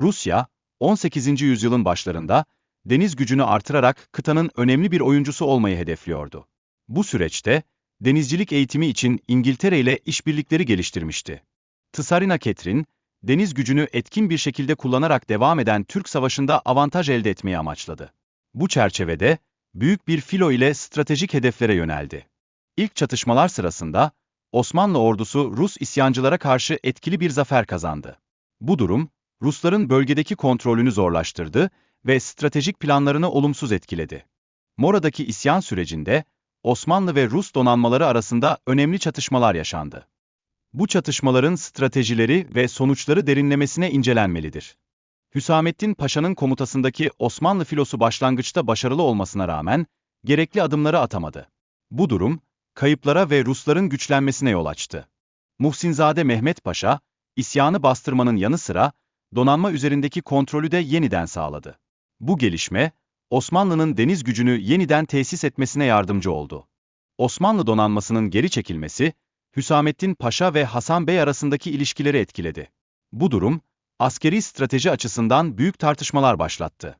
Rusya, 18. yüzyılın başlarında deniz gücünü artırarak kıtanın önemli bir oyuncusu olmayı hedefliyordu. Bu süreçte denizcilik eğitimi için İngiltere ile işbirlikleri geliştirmişti. Tsarina Ketrin, deniz gücünü etkin bir şekilde kullanarak devam eden Türk Savaşı'nda avantaj elde etmeyi amaçladı. Bu çerçevede büyük bir filo ile stratejik hedeflere yöneldi. İlk çatışmalar sırasında Osmanlı ordusu Rus isyancılara karşı etkili bir zafer kazandı. Bu durum, Rusların bölgedeki kontrolünü zorlaştırdı ve stratejik planlarını olumsuz etkiledi. Mora'daki isyan sürecinde Osmanlı ve Rus donanmaları arasında önemli çatışmalar yaşandı. Bu çatışmaların stratejileri ve sonuçları derinlemesine incelenmelidir. Hüsamettin Paşa'nın komutasındaki Osmanlı filosu başlangıçta başarılı olmasına rağmen gerekli adımları atamadı. Bu durum, kayıplara ve Rusların güçlenmesine yol açtı. Muhsinzade Mehmet Paşa, isyanı bastırmanın yanı sıra donanma üzerindeki kontrolü de yeniden sağladı. Bu gelişme, Osmanlı'nın deniz gücünü yeniden tesis etmesine yardımcı oldu. Osmanlı donanmasının geri çekilmesi, Hüsamettin Paşa ve Hasan Bey arasındaki ilişkileri etkiledi. Bu durum, askeri strateji açısından büyük tartışmalar başlattı.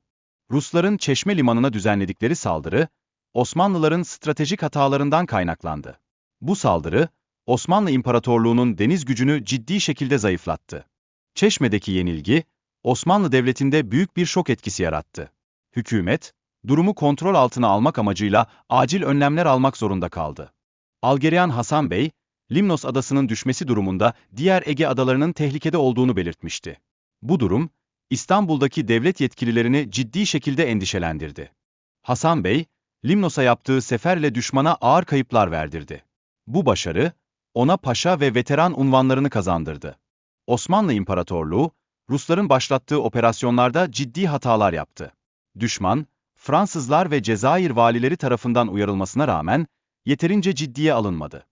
Rusların Çeşme Limanı'na düzenledikleri saldırı, Osmanlıların stratejik hatalarından kaynaklandı. Bu saldırı, Osmanlı İmparatorluğu'nun deniz gücünü ciddi şekilde zayıflattı. Çeşme'deki yenilgi, Osmanlı Devleti'nde büyük bir şok etkisi yarattı. Hükümet, durumu kontrol altına almak amacıyla acil önlemler almak zorunda kaldı. Algerian Hasan Bey, Limnos adasının düşmesi durumunda diğer Ege adalarının tehlikede olduğunu belirtmişti. Bu durum, İstanbul'daki devlet yetkililerini ciddi şekilde endişelendirdi. Hasan Bey, Limnos'a yaptığı seferle düşmana ağır kayıplar verdirdi. Bu başarı, ona paşa ve veteran unvanlarını kazandırdı. Osmanlı İmparatorluğu, Rusların başlattığı operasyonlarda ciddi hatalar yaptı. Düşman, Fransızlar ve Cezayir valileri tarafından uyarılmasına rağmen yeterince ciddiye alınmadı.